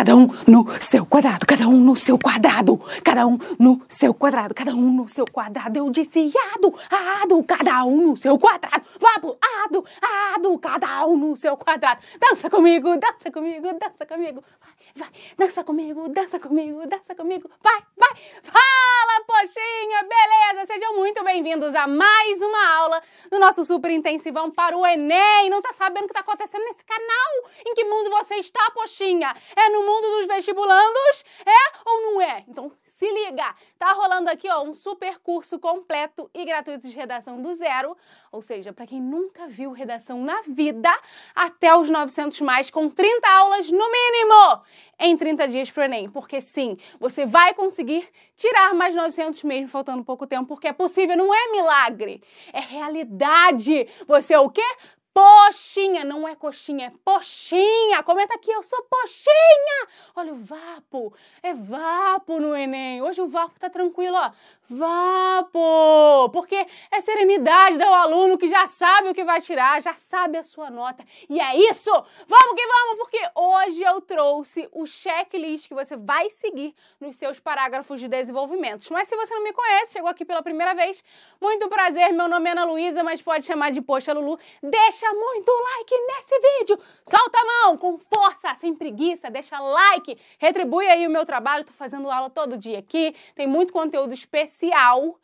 Cada um no seu quadrado, cada um no seu quadrado, cada um no seu quadrado, cada um no seu quadrado. Eu disse ado, ado, cada um no seu quadrado. pro ado, ado, cada um no seu quadrado. Dança comigo, dança comigo, dança comigo. Vai vai, dança comigo, dança comigo, dança comigo, vai, vai. Fala, poxinha, beleza? Sejam muito bem-vindos a mais uma aula do nosso super intensivão para o Enem. Não tá sabendo o que tá acontecendo nesse canal? Em que mundo você está, poxinha? É no mundo dos vestibulandos? É ou não é? Então se liga! Tá rolando aqui ó, um super curso completo e gratuito de redação do zero, ou seja, para quem nunca viu redação na vida, até os 900 mais com 30 aulas no mínimo em 30 dias pro ENEM, porque sim, você vai conseguir tirar mais 900 mesmo faltando pouco tempo, porque é possível, não é milagre, é realidade. Você é o quê? Poxinha, não é coxinha, é poxinha. Comenta aqui, eu sou poxinha. Olha o vapo, é vapo no Enem. Hoje o vapo tá tranquilo, ó. Vá, pô! Porque é serenidade do aluno que já sabe o que vai tirar, já sabe a sua nota. E é isso! Vamos que vamos, porque hoje eu trouxe o checklist que você vai seguir nos seus parágrafos de desenvolvimento. Mas se você não me conhece, chegou aqui pela primeira vez, muito prazer, meu nome é Ana Luísa, mas pode chamar de Poxa Lulu. Deixa muito like nesse vídeo! Solta a mão com força, sem preguiça, deixa like, retribui aí o meu trabalho, tô fazendo aula todo dia aqui, tem muito conteúdo específico oficial.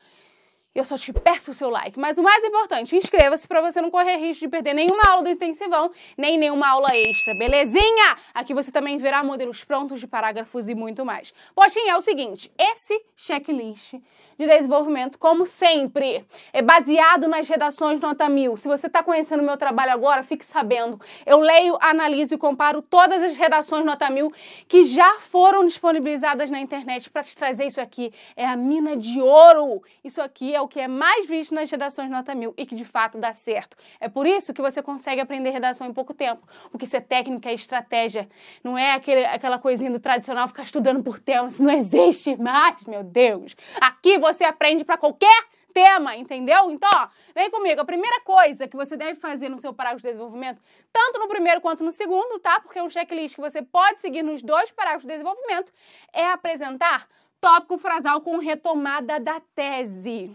Eu só te peço o seu like. Mas o mais importante, inscreva-se para você não correr risco de perder nenhuma aula do Intensivão, nem nenhuma aula extra, belezinha? Aqui você também verá modelos prontos de parágrafos e muito mais. Potinha, é o seguinte, esse checklist de Desenvolvimento, como sempre. É baseado nas redações Nota 1000. Se você está conhecendo o meu trabalho agora, fique sabendo. Eu leio, analiso e comparo todas as redações Nota 1000 que já foram disponibilizadas na internet para te trazer isso aqui. É a mina de ouro. Isso aqui é o que é mais visto nas redações Nota 1000 e que de fato dá certo. É por isso que você consegue aprender redação em pouco tempo, porque isso é técnica, é estratégia. Não é aquele, aquela coisinha do tradicional ficar estudando por temas. Isso não existe mais, meu Deus. Aqui você você aprende para qualquer tema, entendeu? Então, ó, vem comigo. A primeira coisa que você deve fazer no seu parágrafo de desenvolvimento, tanto no primeiro quanto no segundo, tá? Porque é um checklist que você pode seguir nos dois parágrafos de desenvolvimento, é apresentar tópico frasal com retomada da tese.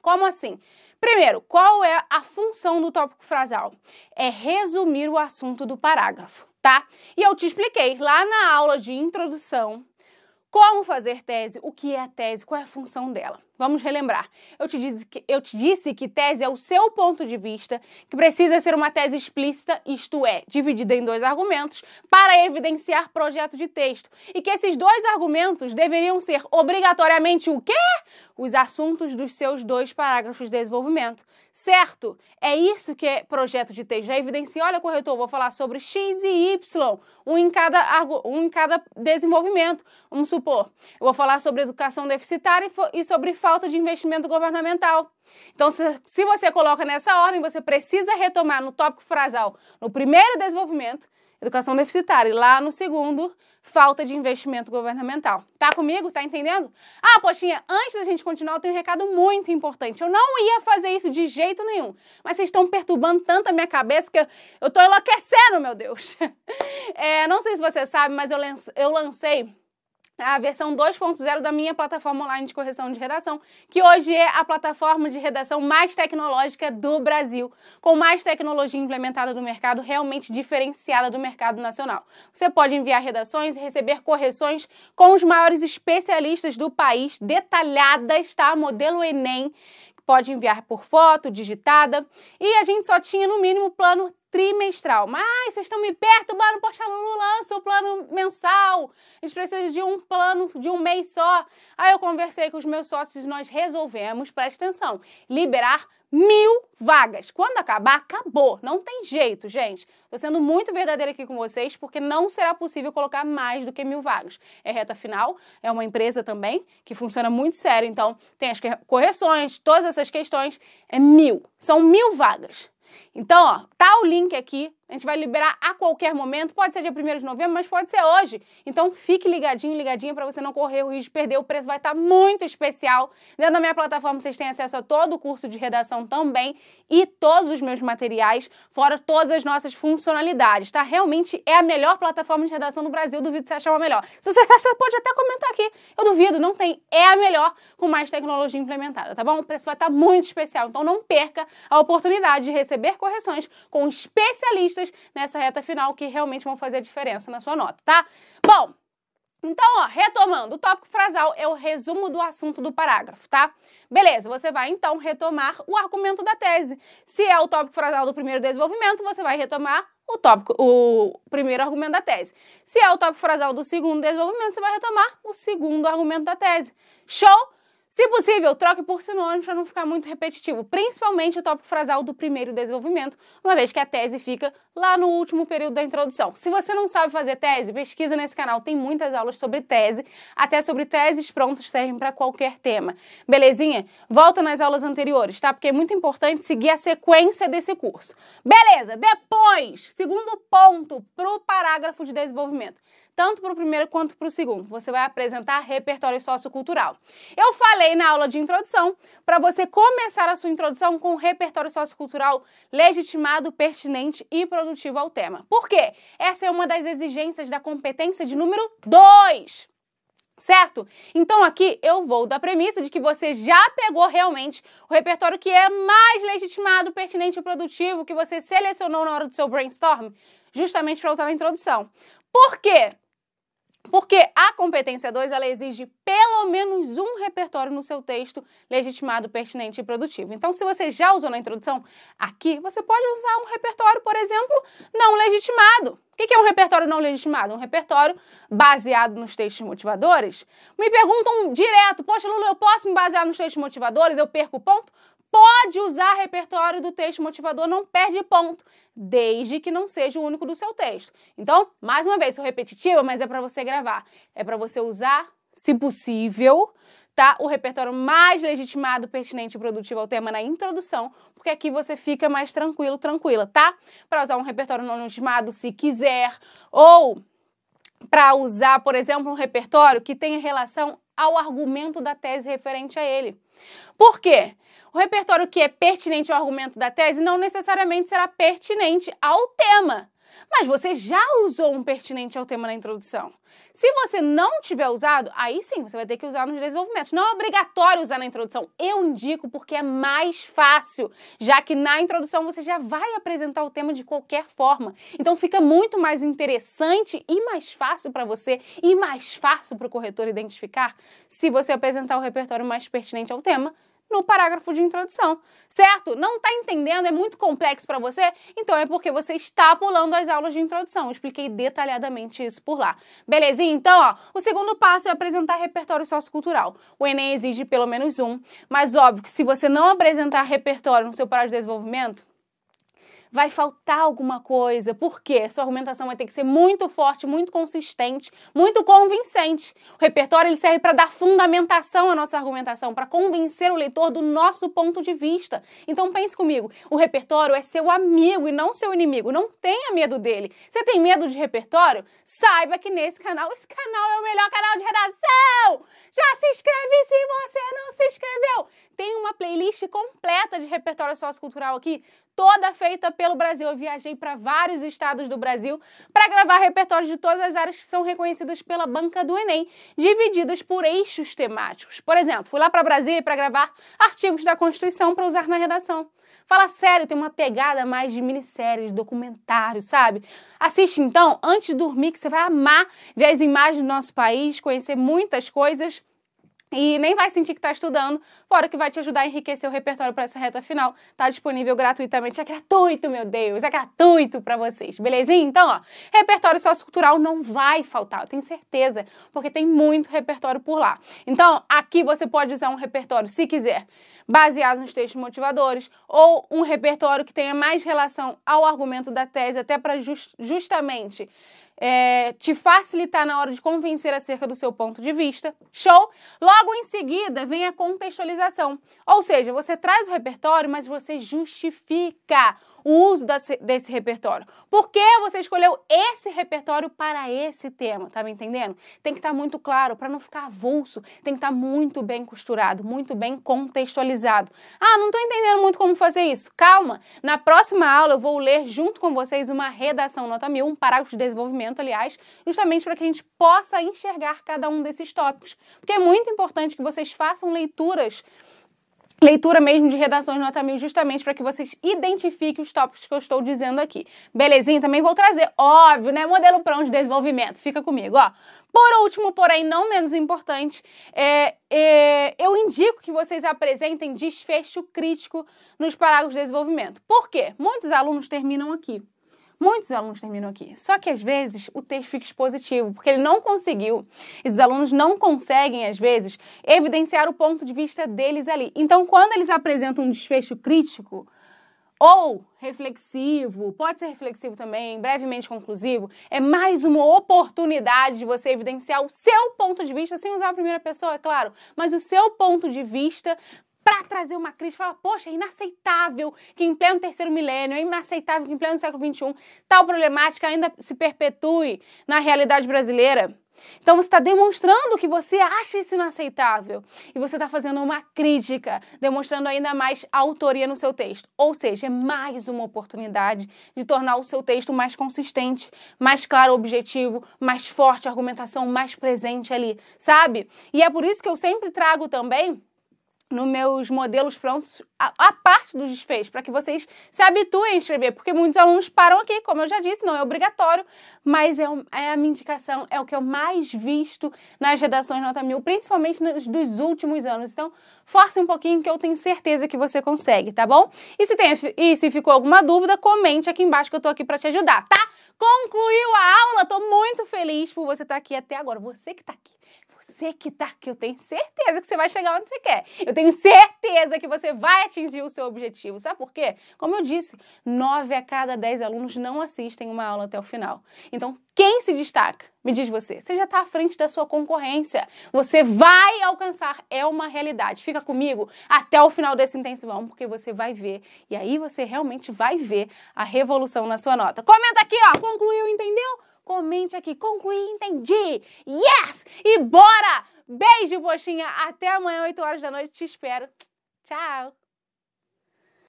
Como assim? Primeiro, qual é a função do tópico frasal? É resumir o assunto do parágrafo, tá? E eu te expliquei lá na aula de introdução como fazer tese? O que é a tese? Qual é a função dela? Vamos relembrar. Eu te, disse que, eu te disse que tese é o seu ponto de vista, que precisa ser uma tese explícita, isto é, dividida em dois argumentos, para evidenciar projeto de texto. E que esses dois argumentos deveriam ser obrigatoriamente o quê? Os assuntos dos seus dois parágrafos de desenvolvimento. Certo? É isso que é projeto de texto. Já evidencia, olha, corretor, vou falar sobre X e Y, um em cada, um em cada desenvolvimento. Vamos supor, eu vou falar sobre educação deficitária e sobre falta falta de investimento governamental. Então, se, se você coloca nessa ordem, você precisa retomar no tópico frasal, no primeiro desenvolvimento, educação deficitária, e lá no segundo, falta de investimento governamental. Tá comigo? Tá entendendo? Ah, poxinha, antes da gente continuar, eu tenho um recado muito importante. Eu não ia fazer isso de jeito nenhum, mas vocês estão perturbando tanto a minha cabeça que eu, eu tô enlouquecendo, meu Deus. É, não sei se você sabe, mas eu, eu lancei é a versão 2.0 da minha plataforma online de correção de redação, que hoje é a plataforma de redação mais tecnológica do Brasil, com mais tecnologia implementada do mercado, realmente diferenciada do mercado nacional. Você pode enviar redações e receber correções com os maiores especialistas do país, detalhadas, tá? Modelo Enem, pode enviar por foto, digitada, e a gente só tinha no mínimo plano trimestral. Mas vocês estão me perto, perturbando, no Lulu lança o plano mensal. Eles precisam de um plano de um mês só. Aí eu conversei com os meus sócios e nós resolvemos, presta atenção, liberar mil vagas. Quando acabar, acabou. Não tem jeito, gente. Estou sendo muito verdadeira aqui com vocês, porque não será possível colocar mais do que mil vagas. É reta final, é uma empresa também que funciona muito sério, então tem as correções, todas essas questões. É mil. São mil vagas. Então, ó, tá o link aqui. A gente vai liberar a qualquer momento. Pode ser dia 1 de novembro, mas pode ser hoje. Então, fique ligadinho, ligadinha para você não correr o risco de perder. O preço vai estar tá muito especial. Dentro da minha plataforma, vocês têm acesso a todo o curso de redação também e todos os meus materiais, fora todas as nossas funcionalidades, tá? Realmente é a melhor plataforma de redação do Brasil. Duvido que você achar uma melhor. Se você achar, pode até comentar aqui. Eu duvido, não tem. É a melhor com mais tecnologia implementada, tá bom? O preço vai estar tá muito especial. Então, não perca a oportunidade de receber correções com especialistas nessa reta final que realmente vão fazer a diferença na sua nota, tá? Bom, então, ó, retomando, o tópico frasal é o resumo do assunto do parágrafo, tá? Beleza, você vai então retomar o argumento da tese. Se é o tópico frasal do primeiro desenvolvimento, você vai retomar o tópico, o primeiro argumento da tese. Se é o tópico frasal do segundo desenvolvimento, você vai retomar o segundo argumento da tese. Show? Se possível, troque por sinônimos para não ficar muito repetitivo, principalmente o tópico frasal do primeiro desenvolvimento, uma vez que a tese fica lá no último período da introdução. Se você não sabe fazer tese, pesquisa nesse canal, tem muitas aulas sobre tese, até sobre teses prontas servem para qualquer tema. Belezinha? Volta nas aulas anteriores, tá? Porque é muito importante seguir a sequência desse curso. Beleza, depois, segundo ponto, para o parágrafo de desenvolvimento tanto para o primeiro quanto para o segundo. Você vai apresentar repertório sociocultural. Eu falei na aula de introdução para você começar a sua introdução com um repertório sociocultural legitimado, pertinente e produtivo ao tema. Por quê? Essa é uma das exigências da competência de número 2 certo? Então aqui eu vou da premissa de que você já pegou realmente o repertório que é mais legitimado, pertinente e produtivo que você selecionou na hora do seu brainstorm, justamente para usar na introdução. Por quê? Porque a competência 2 ela exige pelo menos um repertório no seu texto legitimado, pertinente e produtivo. Então, se você já usou na introdução, aqui você pode usar um repertório, por exemplo, não legitimado. O que é um repertório não legitimado? Um repertório baseado nos textos motivadores. Me perguntam direto, poxa, Lula, eu posso me basear nos textos motivadores? Eu perco o ponto? pode usar repertório do texto motivador, não perde ponto, desde que não seja o único do seu texto. Então, mais uma vez, sou repetitiva, mas é para você gravar. É para você usar, se possível, tá? O repertório mais legitimado, pertinente e produtivo ao tema na introdução, porque aqui você fica mais tranquilo, tranquila, tá? Para usar um repertório não legitimado, se quiser, ou para usar, por exemplo, um repertório que tenha relação ao argumento da tese referente a ele. Por quê? O repertório que é pertinente ao argumento da tese não necessariamente será pertinente ao tema. Mas você já usou um pertinente ao tema na introdução. Se você não tiver usado, aí sim você vai ter que usar nos desenvolvimentos. Não é obrigatório usar na introdução. Eu indico porque é mais fácil, já que na introdução você já vai apresentar o tema de qualquer forma. Então fica muito mais interessante e mais fácil para você e mais fácil para o corretor identificar se você apresentar o repertório mais pertinente ao tema no parágrafo de introdução, certo? Não está entendendo? É muito complexo para você? Então é porque você está pulando as aulas de introdução. Eu expliquei detalhadamente isso por lá. Belezinha? Então, ó, o segundo passo é apresentar repertório sociocultural. O Enem exige pelo menos um, mas óbvio que se você não apresentar repertório no seu parágrafo de desenvolvimento, vai faltar alguma coisa. Por quê? Sua argumentação vai ter que ser muito forte, muito consistente, muito convincente. O repertório ele serve para dar fundamentação à nossa argumentação, para convencer o leitor do nosso ponto de vista. Então pense comigo, o repertório é seu amigo e não seu inimigo. Não tenha medo dele. Você tem medo de repertório? Saiba que nesse canal, esse canal é o melhor canal de redação. Já se inscreve se você não se inscreveu. Tem uma playlist completa de repertório sociocultural aqui, toda feita pelo Brasil. Eu viajei para vários estados do Brasil para gravar repertórios de todas as áreas que são reconhecidas pela banca do Enem, divididas por eixos temáticos. Por exemplo, fui lá para Brasília para gravar artigos da Constituição para usar na redação. Fala sério, tem uma pegada mais de minissérie, de documentário, sabe? Assiste então, antes de dormir, que você vai amar ver as imagens do nosso país, conhecer muitas coisas e nem vai sentir que está estudando, fora que vai te ajudar a enriquecer o repertório para essa reta final. está disponível gratuitamente, é gratuito, meu Deus, é gratuito para vocês, belezinha? Então, ó, repertório sociocultural não vai faltar, eu tenho certeza, porque tem muito repertório por lá. Então, aqui você pode usar um repertório, se quiser, baseado nos textos motivadores, ou um repertório que tenha mais relação ao argumento da tese, até para just, justamente é, te facilitar na hora de convencer acerca do seu ponto de vista. Show? Logo em seguida vem a contextualização, ou seja, você traz o repertório, mas você justifica o uso desse repertório. Por que você escolheu esse repertório para esse tema? Tá me entendendo? Tem que estar tá muito claro para não ficar avulso, tem que estar tá muito bem costurado, muito bem contextualizado. Ah, não estou entendendo muito como fazer isso. Calma, na próxima aula eu vou ler junto com vocês uma redação nota mil, um parágrafo de desenvolvimento, aliás, justamente para que a gente possa enxergar cada um desses tópicos. Porque é muito importante que vocês façam leituras leitura mesmo de redações nota mil, justamente para que vocês identifiquem os tópicos que eu estou dizendo aqui. Belezinha? Também vou trazer, óbvio, né? Modelo pronto de desenvolvimento. Fica comigo, ó. Por último, porém não menos importante, é, é, eu indico que vocês apresentem desfecho crítico nos parágrafos de desenvolvimento. Por quê? Muitos alunos terminam aqui. Muitos alunos terminam aqui. Só que às vezes o texto fica expositivo, porque ele não conseguiu. Esses alunos não conseguem, às vezes, evidenciar o ponto de vista deles ali. Então, quando eles apresentam um desfecho crítico, ou reflexivo, pode ser reflexivo também, brevemente conclusivo, é mais uma oportunidade de você evidenciar o seu ponto de vista, sem usar a primeira pessoa, é claro, mas o seu ponto de vista para trazer uma crise, fala, poxa, é inaceitável que em pleno terceiro milênio, é inaceitável que em pleno século XXI tal problemática ainda se perpetue na realidade brasileira. Então você está demonstrando que você acha isso inaceitável e você está fazendo uma crítica, demonstrando ainda mais autoria no seu texto. Ou seja, é mais uma oportunidade de tornar o seu texto mais consistente, mais claro, objetivo, mais forte, argumentação mais presente ali, sabe? E é por isso que eu sempre trago também nos meus modelos prontos a, a parte dos desfechos, para que vocês se habituem a escrever, porque muitos alunos param aqui, como eu já disse, não é obrigatório, mas é, um, é a minha indicação, é o que eu mais visto nas redações Nota Mil, principalmente nos, dos últimos anos. Então, force um pouquinho que eu tenho certeza que você consegue, tá bom? E se, tem, e se ficou alguma dúvida, comente aqui embaixo que eu tô aqui para te ajudar, tá? Concluiu a aula, tô muito feliz por você estar tá aqui até agora, você que tá aqui você que tá aqui, eu tenho certeza que você vai chegar onde você quer. Eu tenho certeza que você vai atingir o seu objetivo. Sabe por quê? Como eu disse, 9 a cada 10 alunos não assistem uma aula até o final. Então, quem se destaca? Me diz você, você já está à frente da sua concorrência. Você vai alcançar, é uma realidade. Fica comigo até o final desse intensivão, porque você vai ver. E aí você realmente vai ver a revolução na sua nota. Comenta aqui, ó. Concluiu, entendeu? comente aqui. Concluí, entendi! Yes! E bora! Beijo, boxinha! Até amanhã, 8 horas da noite. Te espero. Tchau!